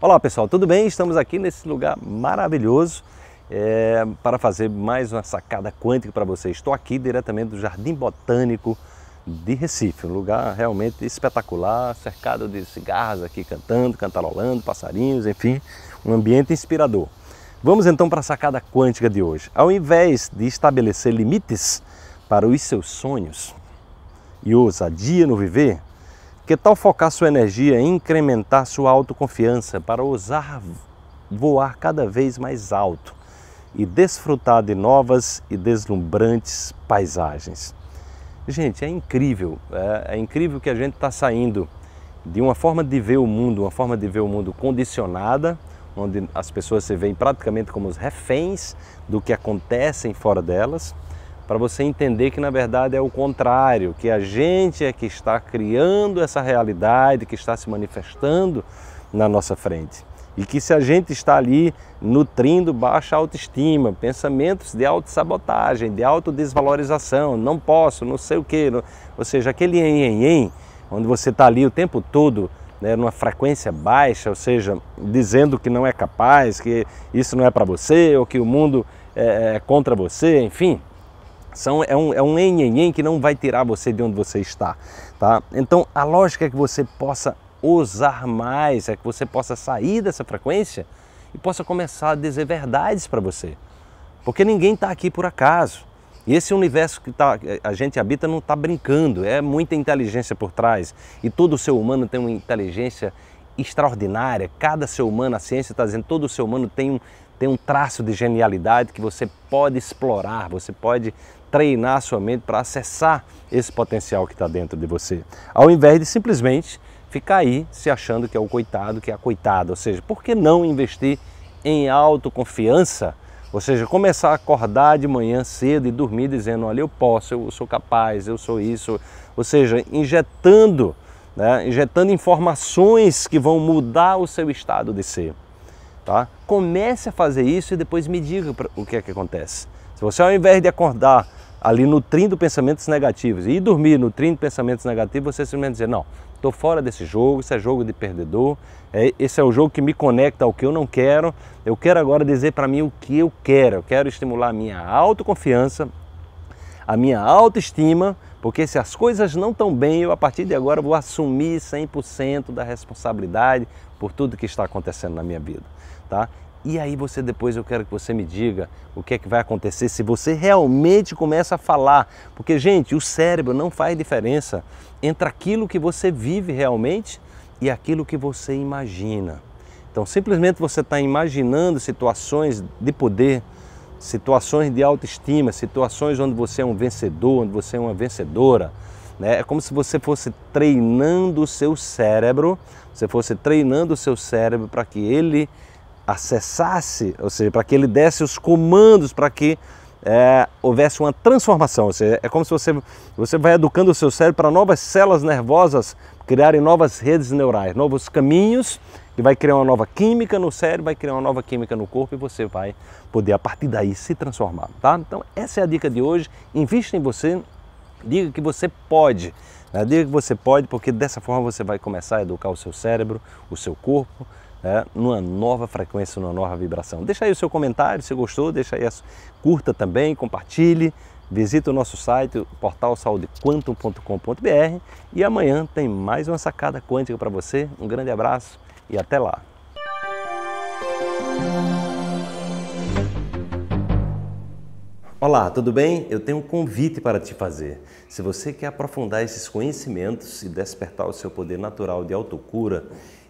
Olá pessoal, tudo bem? Estamos aqui nesse lugar maravilhoso é, para fazer mais uma sacada quântica para vocês. Estou aqui diretamente do Jardim Botânico de Recife, um lugar realmente espetacular, cercado de cigarras aqui cantando, cantarolando, passarinhos, enfim, um ambiente inspirador. Vamos então para a sacada quântica de hoje. Ao invés de estabelecer limites para os seus sonhos e ousadia no viver, que tal focar sua energia em incrementar sua autoconfiança para ousar voar cada vez mais alto e desfrutar de novas e deslumbrantes paisagens? Gente, é incrível, é, é incrível que a gente está saindo de uma forma de ver o mundo, uma forma de ver o mundo condicionada, onde as pessoas se veem praticamente como os reféns do que em fora delas para você entender que na verdade é o contrário, que a gente é que está criando essa realidade que está se manifestando na nossa frente. E que se a gente está ali nutrindo baixa autoestima, pensamentos de autossabotagem, de autodesvalorização, não posso, não sei o quê, não... ou seja, aquele em, em, em, onde você está ali o tempo todo né, numa frequência baixa, ou seja, dizendo que não é capaz, que isso não é para você, ou que o mundo é, é contra você, enfim, são, é um, é um que não vai tirar você de onde você está, tá? Então a lógica é que você possa ousar mais, é que você possa sair dessa frequência e possa começar a dizer verdades para você. Porque ninguém está aqui por acaso. E esse universo que tá, a gente habita não está brincando, é muita inteligência por trás. E todo ser humano tem uma inteligência extraordinária. Cada ser humano, a ciência está dizendo, todo ser humano tem um, tem um traço de genialidade que você pode explorar, você pode treinar a sua mente para acessar esse potencial que está dentro de você, ao invés de simplesmente ficar aí se achando que é o coitado, que é a coitada. Ou seja, por que não investir em autoconfiança? Ou seja, começar a acordar de manhã cedo e dormir dizendo: olha, eu posso, eu sou capaz, eu sou isso. Ou seja, injetando, né, injetando informações que vão mudar o seu estado de ser. Tá? comece a fazer isso e depois me diga o que é que acontece. Se você ao invés de acordar ali nutrindo pensamentos negativos e dormir nutrindo pensamentos negativos, você simplesmente dizer, não, estou fora desse jogo, isso é jogo de perdedor, é, esse é o jogo que me conecta ao que eu não quero, eu quero agora dizer para mim o que eu quero, eu quero estimular a minha autoconfiança, a minha autoestima, porque se as coisas não estão bem, eu a partir de agora vou assumir 100% da responsabilidade por tudo que está acontecendo na minha vida, tá? E aí você depois eu quero que você me diga o que é que vai acontecer se você realmente começa a falar, porque gente, o cérebro não faz diferença entre aquilo que você vive realmente e aquilo que você imagina. Então, simplesmente você está imaginando situações de poder, situações de autoestima, situações onde você é um vencedor, onde você é uma vencedora. Né? É como se você fosse treinando o seu cérebro, você fosse treinando o seu cérebro para que ele acessasse, ou seja, para que ele desse os comandos para que é, houvesse uma transformação. Ou seja, é como se você, você vai educando o seu cérebro para novas células nervosas criarem novas redes neurais, novos caminhos vai criar uma nova química no cérebro, vai criar uma nova química no corpo e você vai poder, a partir daí, se transformar, tá? Então, essa é a dica de hoje. Invista em você, diga que você pode. Né? Diga que você pode, porque dessa forma você vai começar a educar o seu cérebro, o seu corpo, né? numa nova frequência, numa nova vibração. Deixa aí o seu comentário, se gostou, deixa aí, a... curta também, compartilhe, visite o nosso site, o portal saudequantum.com.br e amanhã tem mais uma sacada quântica para você. Um grande abraço e até lá. Olá, tudo bem? Eu tenho um convite para te fazer. Se você quer aprofundar esses conhecimentos e despertar o seu poder natural de autocura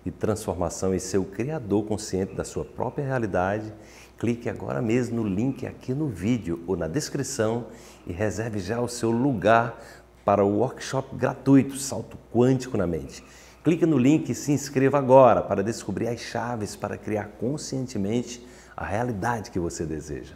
e transformação e ser o criador consciente da sua própria realidade, clique agora mesmo no link aqui no vídeo ou na descrição e reserve já o seu lugar para o workshop gratuito Salto Quântico na Mente. Clique no link e se inscreva agora para descobrir as chaves para criar conscientemente a realidade que você deseja.